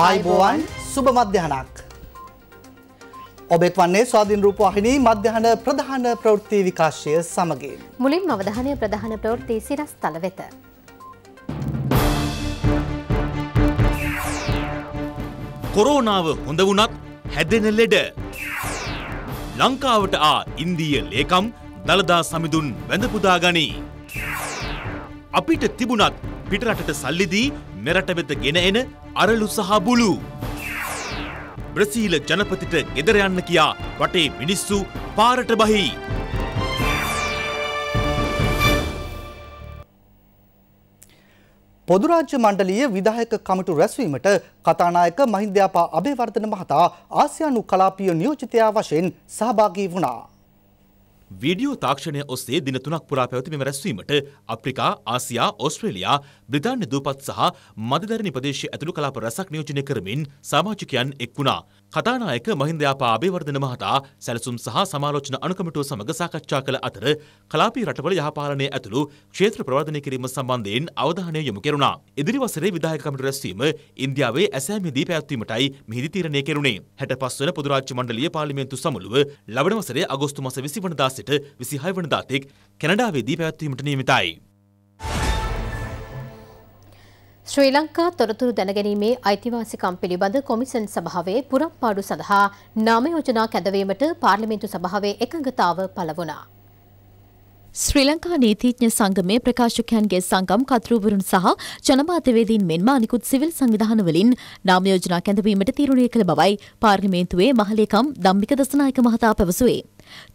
ආයිබෝවන් සුබ මධ්‍යහනක්. ඔබෙත් වන්නේ ස්වාධීන් රූප වහිනී මධ්‍යහන ප්‍රධාන ප්‍රවෘත්ති විකාශය සමගින්. මුලින් අවධානය ප්‍රධාන ප්‍රවෘත්ති සිරස් තල වෙත. කොරෝනාව හොඳ වුණත් හැදෙන ලෙඩ. ලංකාවට ආ ඉන්දීය ලේකම් දළදා සමිඳුන් වැඳපුදා ගනී. අපිට තිබුණත් පිටරටට සල්ලිදී මෙරට වෙත ගෙන එන අරලු සහ බුලු. බ්‍රසීල ජනපතිට ගෙදර යන්න කියා වටේ මිනිස්සු පාරට බහි. පොදුරාජ්‍ය මණ්ඩලීය විධායක කමිටු රැස්වීමට කතානායක මහින්ද්‍යාපා අභිවර්ධන මහතා ආසියානු කලාපීය නියෝජිතයා වශයෙන් සහභාගී වුණා. වීඩියෝ තාක්ෂණය ඔස්සේ දින තුනක් පුරා පැවති මෙම රැස්වීමට අප්‍රිකා ආසියා ඔස්ට්‍රේලියා බ්‍රිතාන්‍ය දූපත් සහ මධදරනි ප්‍රදේශය ඇතුළු කලාප රැසක් නියෝජනය කරමින් සාමාජිකයන් එක් වුණා කතානායක මහින්දයාපා අබේවර්ධන මහතා සැලසුම් සහ සමාලෝචන අනුකමිටුව සමඟ සාකච්ඡා කළ අතර කලාපී රටවල යහපාලනය ඇතුළු ක්ෂේත්‍ර ප්‍රවර්ධනය කිරීම සම්බන්ධයෙන් අවධානය යොමු කෙරුණා. ඉදිරි වසරේ විධායක කමිටු රැස්වීම ඉන්දියාවේ ඇසෑමේදී පැවැත්වීමටයි මෙහිදී තීරණය කෙරුණේ. 65 වන පොදුරාජ්‍ය මණ්ඩලීය පාර්ලිමේන්තු සමුළුව ලබන වසරේ අගෝස්තු මාස 20 වනදා සිට 26 වනදා තෙක් කැනඩාවේදී පැවැත්වීමට නියමිතයි. ශ්‍රී ලංකා තොරතුරු දැනගැනීමේ අයිතිවාසිකම් පිළිබඳ කොමිසන් සභාවේ පුරම්පාඩු සඳහා නාම යෝජනා කැඳවීමට පාර්ලිමේන්තු සභාවේ එකඟතාව පළ වුණා. ශ්‍රී ලංකා නීතිඥ සංගමේ ප්‍රකාශකයන්ගේ සංගම් කතුරුවරුන් සහ ජනමාධ්‍යවේදීන් මෙන්ම අනිකුත් සිවිල් සංවිධාන වලින් නාම යෝජනා කැඳවීමට තීරණය කළ බවයි පාර්ලිමේන්තුවේ මහලේකම් දම්බික දසනායක මහතා පැවසුවේ.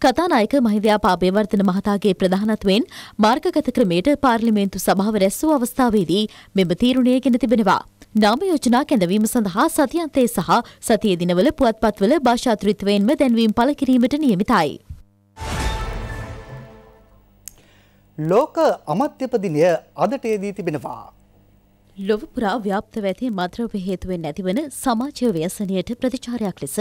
කතානායක මහින්දයාපා බේවර්ධන මහතාගේ ප්‍රධානත්වයෙන් මාර්ගගත ක්‍රමයට පාර්ලිමේන්තු සභාව රැස්වූ අවස්ථාවේදී මෙම තීරණය ගෙන තිබෙනවා. නාම යෝජනා කැඳවීම සඳහා සතියන්තයේ සහ සතිය දිනවල පුවත්පත්වල භාෂාතෘත්වයෙන්ම දැන්වීම් පළ කිරීමට නියමිතයි. ලෝක අමත්‍යපදිනය අදට යෙදී තිබෙනවා. ලොව පුරා ව්‍යාප්තව ඇති මද්‍රව්‍ය හේතුවෙන් ඇතිවන සමාජ ව්‍යසනයට ප්‍රතිචාරයක් ලෙස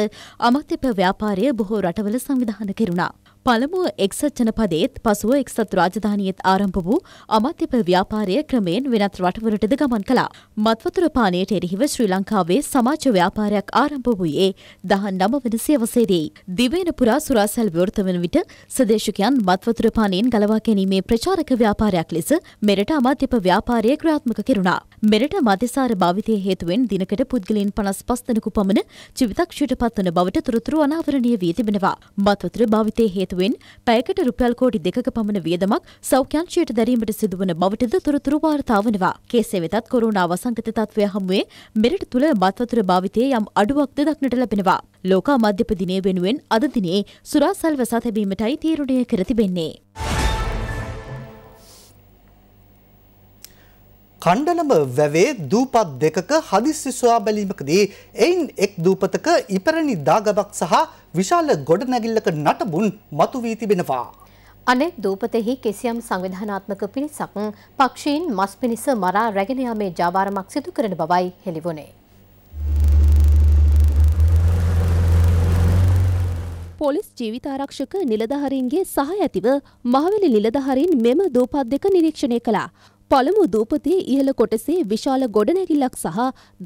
අමත්‍යප ව්‍යාපාරය බොහෝ රටවල සංවිධාන කෙරුණා. පළමුව එක්සත් ජනපදයේත් පසුව එක්සත් රාජධානියෙත් ආරම්භ වූ අමාත්‍යප ව්‍යාපාරය ක්‍රමයෙන් වෙනත් රටවලටද ගමන් කළා. මත්වතුර පානයට එරෙහිව ශ්‍රී ලංකාවේ සමාජ ව්‍යාපාරයක් ආරම්භ වූයේ දහන් නම වන සියවසේදී. දිවයින පුරා සුරාසැල් විවෘත වන විට සදේශකයන් මත්වතුර පානයෙන් ගලවා ගැනීමේ ප්‍රචාරක ව්‍යාපාරයක් ලෙස මෙරට අමාත්‍යප ව්‍යාපාරය ක්‍රාත්මක කෙරුණා. මෙරට මධ්‍යසාර භාවිතය හේතුවෙන් දිනකට පුද්ගලයන් පනස් පස් දෙනෙකු පමණ ජීවිතක්ෂයට පත්වන බවට තොරතුරු අනාවරණය වී තිබෙනවා. මත්වතුර භාවිතය හේතු හේතුවෙන් පැයකට රුපියල් කෝටි දෙකක පමණ වියදමක් සෞඛ්‍යංශයට දැරීමට සිදුවන බවටද තොරතුරු වාර්තා වනවා. කෙසේ වෙතත් කොරෝනා වසංගත තත්ත්වය හමුවේ මෙරට තුළ මත්වතුර භාවිතයේ යම් අඩුවක්ද දක්නට ලැබෙනවා. ලෝකා මධ්‍යප දිනය වෙනුවෙන් අද දිනේ සුරාසල්ව සතැබීමටයි තීරණය කර තිබෙන්නේ. කණ්ඩනම වැවේ දූපත් දෙකක හදිස්සි සොයා බැලීමකදී එයින් එක් දූපතක ඉපරණි දාගබක් සහ විශාල ගොඩනැගිල්ලක නටබුන් මතු වී තිබෙනවා. අනෙක් දූපතෙහි කිසියම් සංවිධානාත්මක පිරිසක් පක්ෂීන් මස් පිණිස මරා රැගෙන යාමේ ජාවාරමක් සිදු කරන බවයි හෙළිවුණේ. පොලිස් ජීවිතාරක්ෂක නිලධහරින්ගේ සහ ඇතිව මහවැලි නිලධහරින් මෙම දූපත් දෙක නිරීක්ෂණය කළා. පළමු දූපතේ ඉහළ කොටසේ විශාල ගොඩනැගිල්ලක් සහ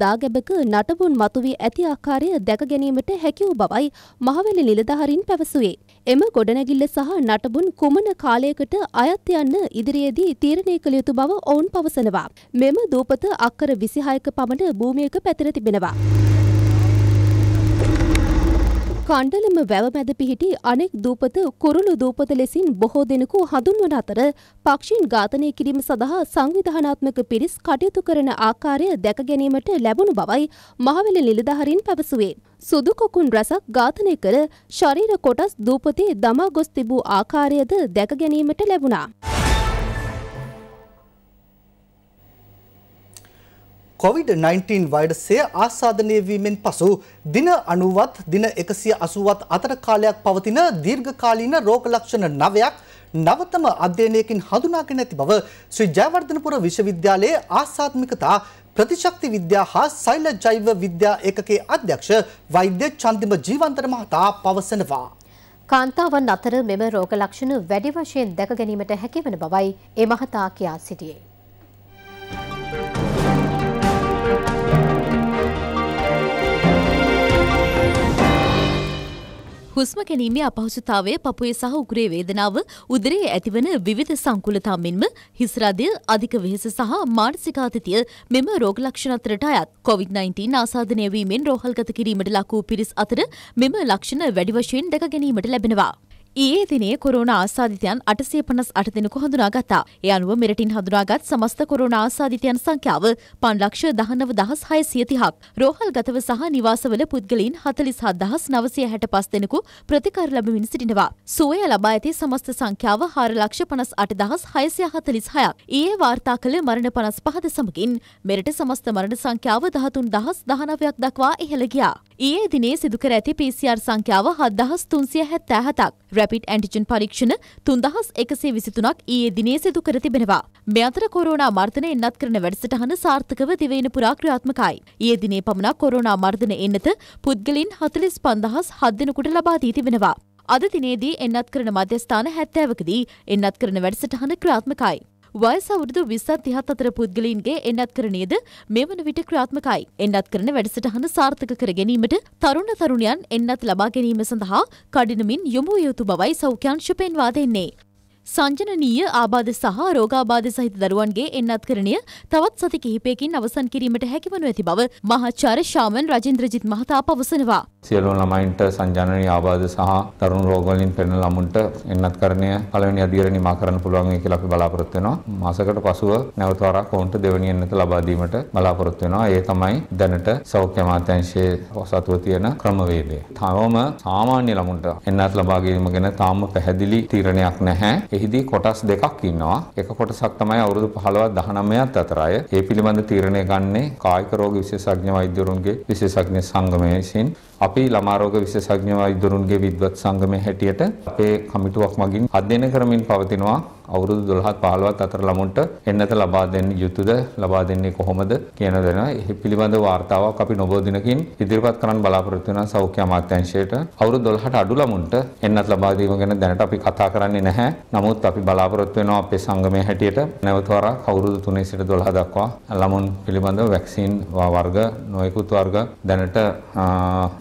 දාගැබක නටබුන් මතුවී ඇති ආකාරය දැක ගැනීමට හැකි වූ බවයි මහවැලි නිලධාරීන් පැවසුවේ. එම ගොඩනැගිල්ල සහ නටබුන් කුමන කාලයකට අයත් යන්න ඉදිරියේදී තීරණය කළ යුතු බව ඔවුන් පවසනවා. මෙම දූපත අක්කර 26ක පමණ භූමියක පැතිර තිබෙනවා. කණ්ඩලම වැව මැද පිහිටි අනෙක් දූපත කුරුළු දූපත ලෙසින් බොහෝ දෙනෙකු හඳුන්වන අතර පක්ෂීන් ඝාතනය කිරීම සඳහා සංවිධානාත්මක පිරිස් කටයුතු කරන ආකාරය දැක ගැනීමට ලැබුණු බවයි මහවැලි නිලධාරීන් පැවසුවේ. සුදු කොකුන් රැසක් ඝාතනය කර ශරීර කොටස් දූපතේ දමා ගොස් තිබූ ආකාරයද දැක ගැනීමට ලැබුණා. කොවිD-19 වෛරසය ආසාධනය වීමෙන් පසු දින 90ත් දින 180ත් අතර කාලයක් පවතින දීර්ඝකාලීන රෝග ලක්ෂණ 9ක් නවතම අධ්‍යයනයකින් හඳුනාගෙන ඇති බව ශ්‍රී ජයවර්ධනපුර විශ්වවිද්‍යාලයේ ආසාත්මිකතා ප්‍රතිශක්ති විද්‍යා හා සෛල ජෛව විද්‍යා ඒකකයේ අධ්‍යක්ෂ වෛද්‍ය චන්දිම ජීවන්තර මහතා පවසනවා. කාන්තාවන් අතර මෙම රෝග ලක්ෂණ වැඩි වශයෙන් දැක ගැනීමට හැකි වන බවයි ඒ මහතා කියා සිටියේ. හුස්ම ගැනීමේ අපහසුතාවය පපුය සහ උගුරේ වේදනාව උදරයේ ඇතිවන විවිධ සංකුලතා මෙන්ම හිස්රදය අධික වෙහෙස සහ මානසික ආතතිය මෙම රෝග ලක්ෂණ අතරට අයත් COVID-19 ආසාදනය වීමෙන් රෝහල්ගත කිරීමට ලක් වූ පිරිස් අතර මෙම ලක්ෂණ වැඩි වශයෙන් දැක ගැනීමට ලැබෙනවා. ඊයේ දිනේ කොරෝන ආසාධිතයන් 858 දෙනෙකු හඳුනාගත්තා. ඒ අනුව මෙරටින් හඳුනාගත් සමස්ත කොරෝන ආසාධිතයන් සංඛ්‍යාව 519630ක්. රෝහල්ගතව සහ නිවාසවල පුද්ගලයන් 47965 දෙනෙකු ප්‍රතිකාර ලැබමින් සිටිනවා. සුවය ලබා ඇති සමස්ත සංඛ්‍යාව 458646ක්. ඊයේ වාර්තා කළ මරණ 55ද සමගින් මෙරට සමස්ත මරණ සංඛ්‍යාව 13019ක් දක්වා ඉහළ ගියා. ඊයේ දිනේ සිදුකර ඇති PCR සංඛ්‍යාව 7377ක්. රැපිඩ් ඇන්ටිජන් පරීක්ෂණ 3123ක් ඊයේ දිනේ සිදු කර තිබෙනවා. මේ අතර කොරෝනා මර්ධන එන්නත් කරන වැඩසටහන සාර්ථකව දිවයින පුරා ක්‍රියාත්මකයි. ඊයේ දිනේ පමණක් කොරෝනා මර්ධන එන්නත පුද්ගලින් 45007 දෙනෙකුට ලබා දී තිබෙනවා. අද දිනේදී එන්නත් කරන මධ්‍යස්ථාන 70කදී එන්නත් කරන වැඩසටහන ක්‍රියාත්මකයි. වයස අවුරුදු විසත් තිහත් අතර පුද්ගලයින්ගේ එන්නත් කරණයද මෙවන විට ක්‍රාත්මකයි. එන්නත් කරන වැඩසටහන සාර්ථක කර ගැනීමට තරුණ තරුණයන් එන්නත් ලබා ගැනීම සඳහා කඩිනමින් යොමු යුතු බවයි සෞඛ්‍යංශ පෙන්වා දෙන්නේ. සංජනනීය ආබාධ සහ රෝගාබාධ සහිත දරුවන්ගේ එන්නත් කරණය තවත් සති කිහිපයකින් අවසන් කිරීමට හැකිවනු ඇති බව මහාචාර්ය ශාමන් රජින්ද්‍රජිත් මහතා පවසනවා. සියලුම ළමයින්ට සංජානනීය ආබාධ සහ දරුණු රෝග වලින් පෙළෙන ළමුන්ට එන්නත් කරණය පළවෙනි අදියර නිමා කරන්න පුළුවන් වෙයි කියලා අපි බලාපොරොත්තු වෙනවා. මාසකට පසුව නැවත වරක් ඔවුන්ට දෙවැනි එන්නත ලබා දීමට බලාපොරොත්තු වෙනවා. ඒ තමයි දැනට සෞඛ්‍ය අමාත්‍යාංශයේ සතුව තියෙන ක්‍රමවේදය. තවම සාමාන්‍ය ළමුන්ට එන්නත් ලබා ගැනීම ගැන තාම පැහැදිලි තීරණයක් නැහැ. එහිදී කොටස් දෙකක් ඉන්නවා. එක කොටසක් තමයි අවුරුදු 15 19ත් අතරය. ඒ පිළිබඳ තීරණය ගන්නේ කායික රෝග විශේෂඥ වෛද්‍යවරුන්ගේ විශේෂඥ සංගමය විසින් අපි ළමා රෝග විශේෂඥ වෛද්‍යවරුන්ගේ විද්වත් සංගමයේ හැටියට අපේ කමිටුවක් මගින් අධ්‍යයනය කරමින් පවතිනවා අවුරුදු 12ත් 15ත් අතර ළමුන්ට එන්නත ලබා දෙන්න යුතුද ලබා දෙන්නේ කොහොමද කියන දෙන ඒ පිළිබඳ වාර්තාවක් අපි නොබෝ දිනකින් ඉදිරිපත් කරන්න බලාපොරොත්තු වෙන සෞඛ්‍ය අමාත්‍යාංශයට අවුරුදු 12ට අඩු ළමුන්ට එන්නත ලබා දීම ගැන දැනට අපි කතා කරන්නේ නැහැ. නමුත් අපි බලාපොරොත්තු වෙනවා අපේ සංගමය හැටියට නැවත වරක් අවුරුදු 3 සිට 12 දක්වා ළමුන් පිළිබඳව වැක්සින් වර්ග නොයෙකුත් වර්ග දැනට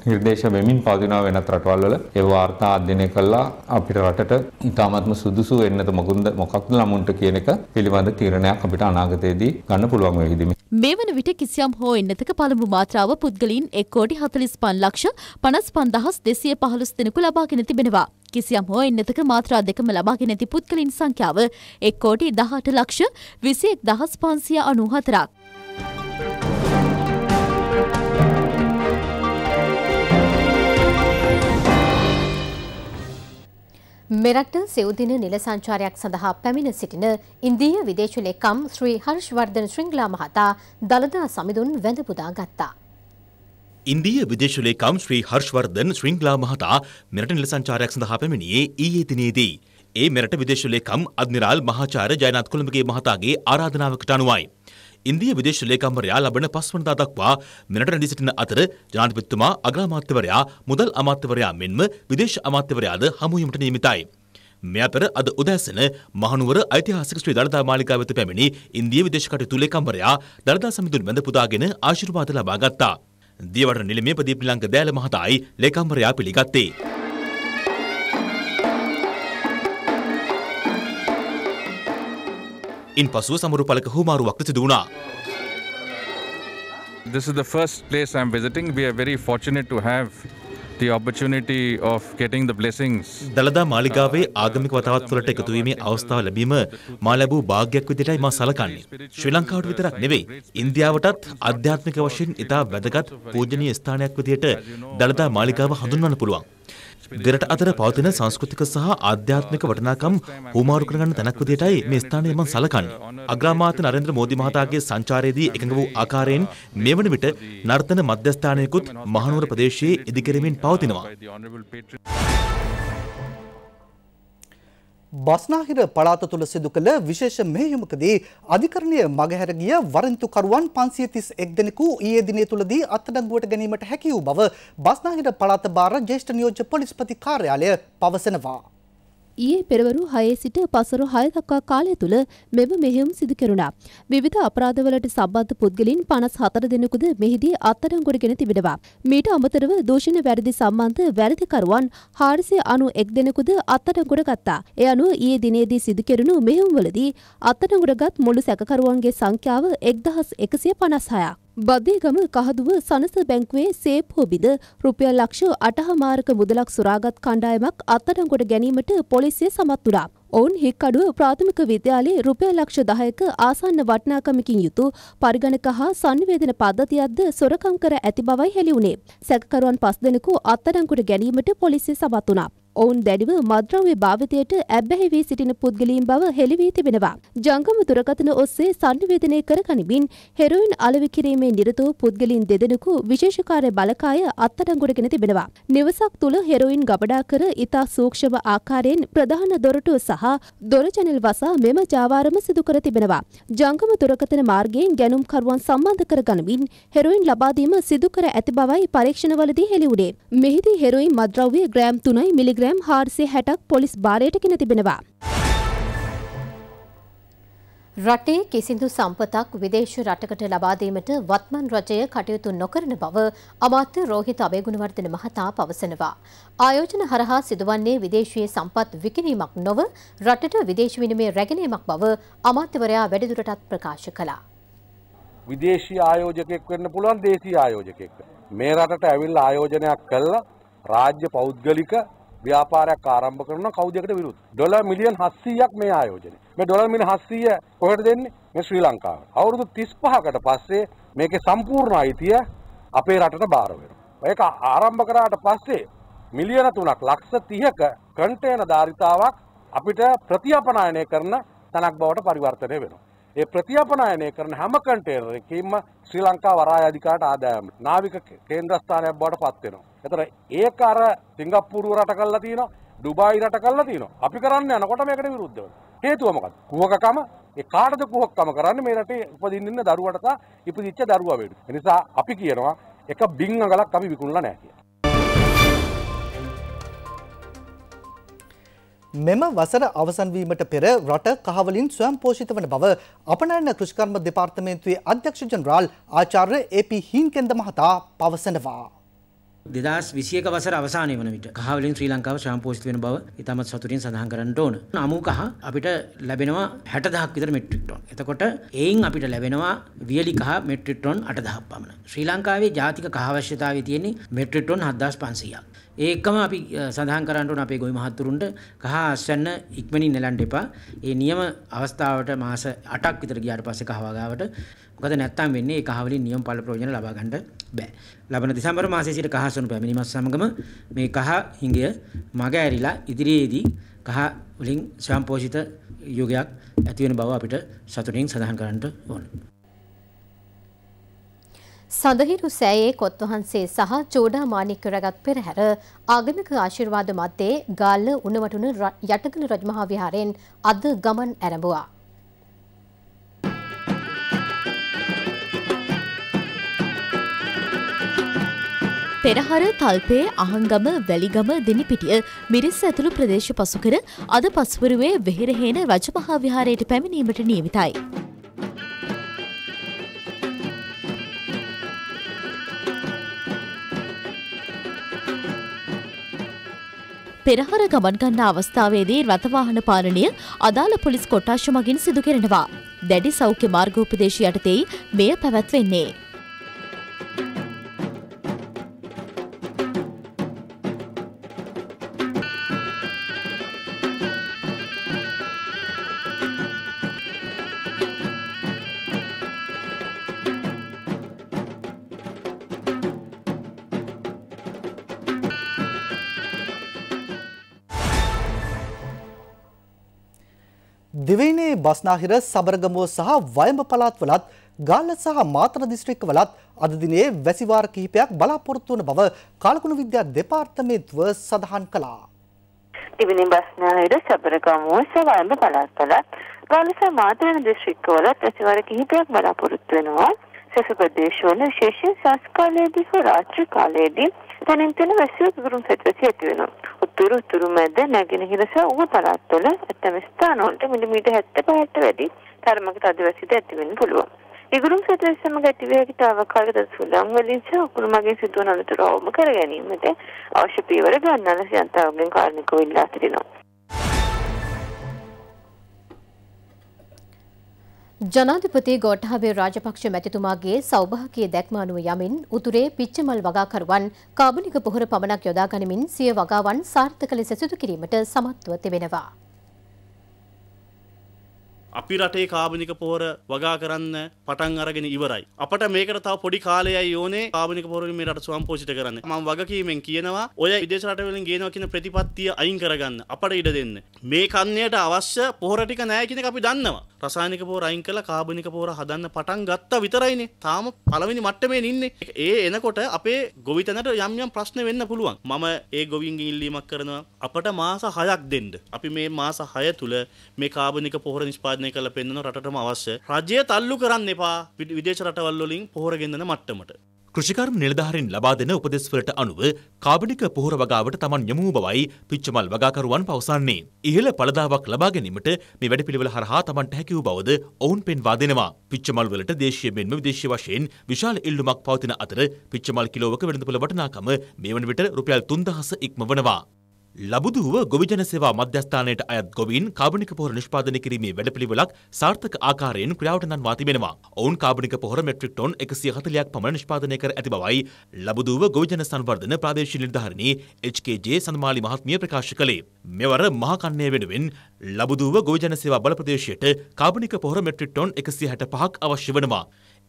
නිර්දේශ වෙමින් පවතිනවා වෙනත් රටවල් වල ඒ වාර්තා අධ්‍යයනය කළා අපිට රටට ඉතාමත්ම සුදුසු එන්නත මගුන්ද මොකක්ද ළමුන්ට කියන එක පිළිබඳ තීරණයක් අපිට අනාගතයේදී ගන්න පුළුවන් වෙයි ඉදිමි. මේ වන විට කිසියම් හෝ එන්නතක පළමු මාත්‍රාව පුද්ගලයින් 1 කෝටි 45 ලක්ෂ 55215 දෙනෙකු ලබාගෙන තිබෙනවා. කිසියම් හෝ එන්නතක මාත්‍රා දෙකම ලබාගෙන ඇති පුද්ගලින් සංඛ්‍යාව 1 කෝටි 18 ලක්ෂ 21594ක්. මෙරට සෙවදින නිල සංචාරයක් සඳහා පැමිණ සිටින ඉන්දීය විදේශලේකම් ශ්‍රී හර්ෂවර්ධන ශ්‍රිංගලා මහතා දළදා සමිඳුන් වැඳ පුදා ගත්තා. ඉන්දීය විදේශලේකම් ශ්‍රී හර්ෂවර්ධන ශ්‍රිංගලා මහතා මෙරට නිල සංචාරයක් සඳහා පැමිණියේ ඊයේ දිනේදී. ඒ මෙරට විදේශලේකම් අද්මිරාල් මහාචාර්ය ජයනාත් කොළඹගේ මහතාගේ ආරාධනාවකට අනුවයි. ඉන්දිය විදේශ ලේකම්වරයා ලබන පස්වනදා දක්වා මෙරට රැඳී සිටින අතර ජනාධිපතිතුමා අග්‍රාමාත්‍යවරයා මුදල් අමාත්‍යවරයා මෙන්ම විදේශ අමාත්‍යවරයාද හමුවීමට නියමිතයි. මේ අතර අද උදෑසන මහනුවර ඓතිහාසික ශ්‍රී දළදා මාලිකාව වෙත පැමිණි ඉන්දිය විදේශ කටයුතු ලේකම්වරයා දළදා සමිඳුන් වැඳ පුදාගෙන ආශිර්වාද ලබා ගත්තා. දියවඩන නිලමේ ප්‍රදීප් නිලංග දෑල මහතායි ලේකම්වරයා පිළිගත්තේ. ඉන්පසුව සමරු පලක හුමාරුවක් සිදු වුණා. This is the first place I'm visiting. We are very fortunate to have the opportunity of getting the blessings. දළදා මාලිගාවේ ආගමික වතාවත් වලට එකතු වීමේ අවස්ථාව ලැබීම මා ලැබූ භාග්යක් විදිහටයි මා සලකන්නේ. ශ්‍රී ලංකාවට විතරක් නෙවෙයි, ඉන්දියාවටත් ආධ්‍යාත්මික වශයෙන් ඉතා වැදගත් පූජනීය ස්ථානයක් විදිහට දළදා මාලිගාව හඳුන්වන්න පුළුවන්. දෙරට අතර පවතින සංස්කෘතික සහ ආධ්‍යාත්මික වටිනාකම් හුමාරු කරගන්න තැනක් විදිහටයි මේ ස්ථානය මම සලකන්නේ. අග්‍රාමාත්‍ය නරේන්ද්‍ර මෝදි මහතාගේ සංචාරයේදී එකඟ වූ ආකාරයෙන් මෙවන විට නර්තන මධ්‍යස්ථානයකුත් මහනුවර ප්‍රදේශයේ ඉදිකරමින් පවතිනවා. බස්නාහිර පළාත තුළ සිදු කළ විශේෂ මෙහෙයුමකදී අධිකරණය මගහැර ගිය වරින්තුකරුවන් 531 දෙනෙකු ඊයේ දිනේ තුලදී අත්අඩංගුවට ගැනීමට හැකි වූ බව බස්නාහිර පළාත භාර ජ්‍යෙෂ්ඨ නියෝජ්‍ය පොලිස්පති කාර්යාලය පවසනවා. ඊයේ පෙරවරු හයේ සිට පසරු හය දක්වා කාලය තුළ මෙම මෙහෙයුම් සිදු කෙරුණා. විවිධ අපරාධවලට සම්බන්ධ පුද්ගලින් පනස් හතර දෙනෙකුද මෙහිදී අත්අඩංගුවටගෙන තිබෙනවා. මීට අමතරව දූෂණ වැරදි සම්බන්ධ වැරදිකරුවන් හාරසිය අනු එක් දෙනෙකුද අත්අඩංගුවට ගත්තා. ඒ අනුව ඊයේ දිනේදී සිදු කෙරුණු මෙහෙයුම්වලදී අත්අඩංගුවට ගත් මුළු සැකකරුවන්ගේ සංඛ්‍යාව එක්දහස් එකසිය පනස් හයක්. බදේගම කහදුව සනස බැංකුවේ සේප් හොබිද රුපියල් ලක්ෂ අටහමාරක මුදලක් සුරාගත් කණ්ඩායමක් අත්අඩංගුවට ගැනීමට පොලිසිය සමත් වුණා. ඔවුන් හික්කඩුව ප්‍රාථමික විද්‍යාලයේ රුපියල් ලක්ෂ 10ක ආසන්න වටිනාකමකින් යුතු පරිගණක හා සංවේදන පද්ධතියක්ද සොරකම් කර ඇති බවයි හෙළි වුණේ. සැකකරුවන් පස් දෙනෙකු අත්අඩංගුවට ගැනීමට පොලිසිය සමත් වුණා. ඔවුන් දැඩිව මද්‍රව්‍ය භාවිතයට ඇබ්බැහි වී සිටින පුද්ගලීන් බව හෙළිවී තිබෙනවා. ජංගම දුරකථන ඔස්සේ සංනිවේදනය කර ගනිමින් හෙරොයින් අලෙවි කිරීමේ නිරත වූ පුද්ගලීන් දෙදෙනෙකු විශේෂකාර්ය බලකාය අත්අඩංගුවටගෙන තිබෙනවා. නිවසක් තුළ හෙරොයින් ගබඩා කර ඉතා සූක්ෂම ආකාරයෙන් ප්‍රධාන දොරටුව සහ දොර ජනෙල් වසා මෙම ජාවාරම සිදු කර තිබෙනවා. ජංගම දුරකථන මාර්ගයෙන් ගැනුම්කරුවන් සම්බන්ධ කර ගනිමින් හෙරොයින් ලබාදීම සිදු කර ඇති බවයි පරීක්ෂණවලදී හෙළි වුණේ. මෙහිදී හෙරොයින් මද්‍රව්‍ය ග්‍රෑම් 3යි මිලිග්‍රෑම් ග්‍රෑම් හාර්සිය හැටක් පොලිස් භාරයට ගෙන තිබෙනවා. රටේ කිසිදු සම්පතක් විදේශ රටකට ලබාදීමට වත්මන් රජය කටයුතු නොකරන බව අමාත්‍ය රෝහිත අබේගුණවර්ධන මහතා පවසනවා. ආයෝජන හරහා සිදුවන්නේ විදේශීය සම්පත් විකිණීමක් නොව රටට විදේශ විනිමය රැගෙනීමක් බව අමාත්‍යවරයා වැඩිදුරටත් ප්‍රකාශ කළා. විදේශී ආයෝජකයෙක් වෙන්න පුළුවන් දේශීය ආයෝජකයෙක්. මේ රටට ඇවිල්ලා ආයෝජනයක් කළා රාජ්‍ය පෞද්ගලික ව්‍යාපාරයක් ආරම්භ කරන කෞදයකට විරුත් ඩොල මිලියන් හස්සීයක් මේ ආයෝජනය මේ ඩොල මිලි හස්සීය කොහට දෙන්නේ මේ ශ්‍රී ලංකාව අවුරුදු තිස් පහකට පස්සේ මේක සම්පූර්ණ අයිතිය අපේ රටට බාරවෙන. ඒක ආරම්භ කරාට පස්සේ මිලියන තුනක් ලක්ෂ තිහක කන්ටේන ධාරිතාවක් අපිට ප්‍රතියපනායනය කරන තැනක් බවට පරිවර්තනය වෙනවා. ඒ ප්‍රතියපනායනය කරන හැම කන්ටේනරකින්ම ශ්‍රී ලංකා වරාය අධිකාරට ආදායම නාවික කේන්ද්‍රස්ථානයක් බවට පත් වෙනවා. එතර ඒක අර සිංගප්පුරුව රට කල්ලා තියෙනවා ඩුබායි රට කල්ලා තියෙනවා අපි කරන්න යනකොට මේකට විරුද්ධව හේතුව මොකක්ද කුහකකම ඒ කාටද කුහකකම කරන්නේ මේ රටේ උපදින්න ඉන්න දරුවට සහ ඉපදිච්ච දරුවා වෙනුවෙන් ඒ නිසා අපි කියනවා එක බිං අඟලක් අපි විකුණලා නැහැ කියලා මෙම වසර අවසන්වීමට පෙර රට කහවලින් ස්වයම් පෝෂිත වන බව අපනයන කෘෂිකර්ම දෙපාර්තමේන්තුවේ අධ්‍යක්ෂ ජනරාල් ආචාර්ය ඒ.පි. හීන්කෙන්ද මහතා පවසනවා. දෙදස් විසියක වසර අවසානය වන විට කහවලින් ශ්‍රී ලංකාව ශාම්පෝෂිත වෙන බව ඉතාමත් සතුරින් සඳහන් කරන්න ඕන. අමු කහ අපිට ලැබෙනවා 60000ක් විතර මෙට්‍රික් ටොන්. එතකොට එයින් අපිට ලැබෙනවා වියලි කහ මෙට්‍රික් ටොන් 8000ක් පමණ. ශ්‍රී ලංකාවේ ජාතික කහ අවශ්‍යතාවය තියෙන්නේ මෙට්‍රික් ටොන් 7500ක්. ඒකම අපි සඳහන් කරන්න ඕන අපේ ගොවි මහත්තුරුන්ට කහ අස්වැන්න ඉක්මනින් නෙලන්න එපා. ඒ නියම අවස්ථාවට මාස 8ක් විතර ගියාට පස්සේ කහ වගාවට මොකද නැත්තම් වෙන්නේ ඒ කහ වලින් නියම ඵල ප්‍රයෝජන ලබා ගන්න බෑ. ලබන දෙසැම්බර් මාසයේ සිට කහ අස්වැන්න පැමිණීමත් සමගම මේ කහ හිඟය මග ඇරිලා ඉදිරියේදී කහ වලින් ස්වයංපෝෂිත යුගයක් ඇති වෙන බව අපිට සතුටින් සඳහන් කරන්න ඕන. සඳහිරු සෑයේ කොත්වහන්සේ සහ චෝඩා මාණික්ක රැගත් පෙරහැර ආගමික ආශිර්වාද මැත්තේ ගාල්ල උණවටුන යටගල රජමහා විහාරයෙන් අද ගමන් ඇරඹුවා. පෙරහර තල්පේ අහංගම වැලිගම දෙනිපිටිය මිරිස් ඇතුළු ප්‍රදේශ පසුකර අද පස්වරුවේ වෙහෙරහේන රජමහා විහාරයට පැමිණීමට නියමිතයි. පෙරහර ගමන් ගන්න අවස්ථාවේදී රථවාහන පාලනය අදාළ පොලිස් කොට්ටාශ මගින් සිදු කරනවා. දැඩි සෞඛ්‍ය මාර්ගෝපදේශ යටතේ මෙය පැවැත්වෙන්නේ. බස්නාහිර සබරගමුව සහ වයඹ පළාත්වලත් ගාල්ල සහ මාතර දිස්ත්‍රික්කවලත් අද දිනේ වැසිවාර කිහිපයක් බලාපොරොත්තු වන බව කාලකුණු විද්‍යා දෙපාර්තමේන්තුව සඳහන් කළා. තිබෙන බස්නාහිර සබරගමුව සහ වයඹ පළාත්වලත් ගාල්ල සහ මාතර දිස්ත්‍රික්කවලත් වැසිවාර කිහිපයක් බලාපොරොත්තු වෙනවා. සෙසුපදේශවල විශේෂයෙන් සංස්කාලයේදී හෝ රාත්‍රී කාලයේදී තනින් තන වැසියෝ දුරුම් සැටවැසි ඇති වෙනවා. උතුරු උතුරු මැද නැගෙනහිර සහ උව පළාත්වල ඇතැම් ස්ථානවලට මිලිමීටර් 75ට වැඩි තරමක තදවැසිද ඇති වෙන්න පුළුවන්. ඉගුරුම් සැටවැසි සමග ඇතිවියකට අවකාලගත සුළං වලින් සහ උකුණු මගින් සිදුවන අනතුරු අවම කර ගැනීමට අවශ්‍ය පියවර ගන්න යන්තාවගෙන් කාර්මිකව ඉල්ලා සිටිනවා. ජනාධිපති ගෝඨාභය රාජපක්ෂ මැතිතුමාගේ සෞභාග්‍ය දැක්ම අනුව යමින් උතුරේ පිච්චමල් වගාකරුවන් කාබනික පොහොර පමණක් යොදා ගනිමින් සිය වගාවන් සාර්ථක ලෙස සිදු කිරීමට සමත්ව තිබෙනවා. අපි රටේ කාබනික පොහොර වගා කරන්න පටන් අරගෙන ඉවරයි. අපට මේකට තව පොඩි කාලයයි ඕනේ කාබනික පොහොර මේ රට සම්පෝෂිත කරන්න. මම වගකීමෙන් කියනවා ඔය විදේශ රටවලින් ගේනවා කියන ප්‍රතිපත්තිය අයින් කරගන්න අපට ඉඩ දෙන්න. මේ කන්නයට අවශ්‍ය පොහොර ටික නැහැ කියන එක අපි දන්නවා. රසායනික පෝර අයින් කළා කාබනික පෝර හදන්න පටන් ගත්තා විතරයිනේ. තාම පළවෙනි මට්ටමේ ඉන්නේ. ඒ එනකොට අපේ ගොවිතැනට යම් යම් ප්‍රශ්න වෙන්න පුළුවන්. මම ඒ ගොවින්ගෙන් ඉල්ලීමක් කරනවා අපට මාස 6ක් දෙන්න. අපි මේ මාස 6 තුල මේ කාබනික පොහොර නිෂ්පාදනය කරලා පෙන්වන රටටම අවශ්‍ය රජය තල්ලු කරන්න එපා විදේශ රටවල් වලින් පොහොර ගෙන්දන මට්ටමට. කෘෂිකර්ම නිලධාරීන් ලබා දෙන උපදෙස්වලට අනුව කාබනික පොහොර වගාවට Taman යොමු බවයි පිච්චමල් වගාකරුවන් පවසන්නේ. ඉහළ පළදාවක් ලබා ගැනීමට මේ වැඩපිළිවෙල හරහා Tamanට හැකි වූ බවද ඔවුන් පෙන්වා දෙනවා. පිච්චමල් වලට දේශීය මෙන්ම විදේශීය වශයෙන් විශාල ඉල්ලුමක් පවතින අතර පිච්චමල් කිලෝවක වෙළඳපොළ වටිනාකම මේ වන විට රුපියල් 3000 ඉක්මවනවා. ලබුදුව ගොවිජන සේවා මධ්‍යස්ථානයට අයත් ගොවීන් කාබනික පොහොර නිෂ්පාදනය කිරීමේ වැඩපිළිවෙලක් සාර්ථක ආකාරයෙන් ක්‍රියාවට නන්වා තිබෙනවා. ඔවුන් කාබනික පොහොර මෙට්‍රික් ටොන් 140ක් පමණ නිෂ්පාදනය කර ඇති බවයි ලබුදුව ගොවිජන සංවර්ධන ප්‍රාදේශීය නිලධාරිණී HKJ සඳමාලි මහත්මිය ප්‍රකාශ කළේ. මෙවර මහා කන්නේ වෙනුවෙන් ලබුදුව ගොවිජන සේවා බල ප්‍රදේශයට කාබනික පොහොර මෙට්‍රික් ටොන් 165ක් අවශ්‍ය වෙනවා.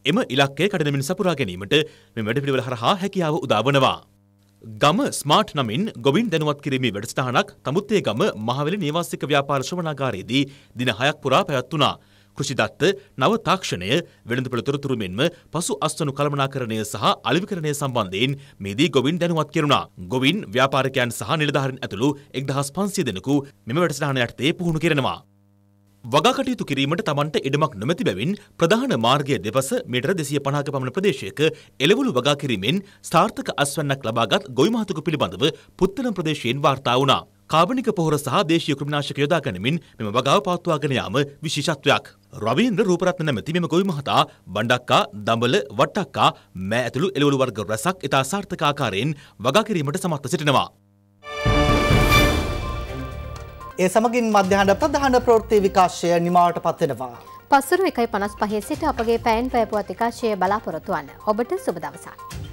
එම ඉලක්කය කඩනමින් සපුරා ගැනීමට මේ වැඩපිළිවෙල හරහා හැකියාව උදා වනවා. ගම ස්මාර්ට් නමින් ගොබින් දැනුවත් කිරීමේ වැඩසටහනක් තමුත්තේ ගම මහවැලි නිවාසික ව්‍යාපාර ශ්‍රවණාගාරයේදී දින 6ක් පුරා පැවැත්වුණා. කෘෂිදත්ත නව තාක්ෂණය වෙළඳපොළ තොරතුරු මෙන්ම පසු අස්වනු කළමනාකරණය සහ අලෙවිකරණය සම්බන්ධයෙන් මේදී ගොබින් දැනුවත් කෙරුණා. ගොබින් ව්‍යාපාරිකයන් සහ නිලධාරීන් ඇතුළු 1500 දෙනෙකු මෙම වැඩසටහන යටතේ පුහුණු කරනවා. වගකටයුතු කිරීමට තමන්ට ඉඩමක් නොමැති බැවින් ප්‍රධාන මාර්ගය දෙපස මීටර දෙසිය පනාක පමණ ප්‍රදේශයක එළවලු වගා කිරීමෙන් සාර්ථක අස්වැන්නක් ලබාගත් ගොයිමහතුක පිළිබඳව පුත්තලම් ප්‍රදේශයෙන් වාර්තා වුණා. කාබනික පොහොර සහ දේශීය ක්‍රමනාශක යොදා ගැනීමෙන් මෙම වගාව පවත්වාගෙන යාම විශේෂත්වයක්. රවීන්ද්‍ර රූපරත්න නැමැති මෙම ගොවි මහතා බණ්ඩක්කා, දඹල, වට්ටක්කා, මෑ ඇතුළු එළවලු වර්ග රැසක් ඉතා සාර්ථක ආකාරයෙන් වගා කිරීමට සමත්ව සිටිනවා. ඒ සමගින් මධ්‍යහඬ ප්‍රධාන ප්‍රවෘත්ති විකාශය නිමාවට පත්වෙනවා. පසුරු එකයි පනස් පහේ සිට අපගේ පැන් පැපුවත් විකාශය බලාපොරොත්තුවන්න ඔබට සුබ දවසක්.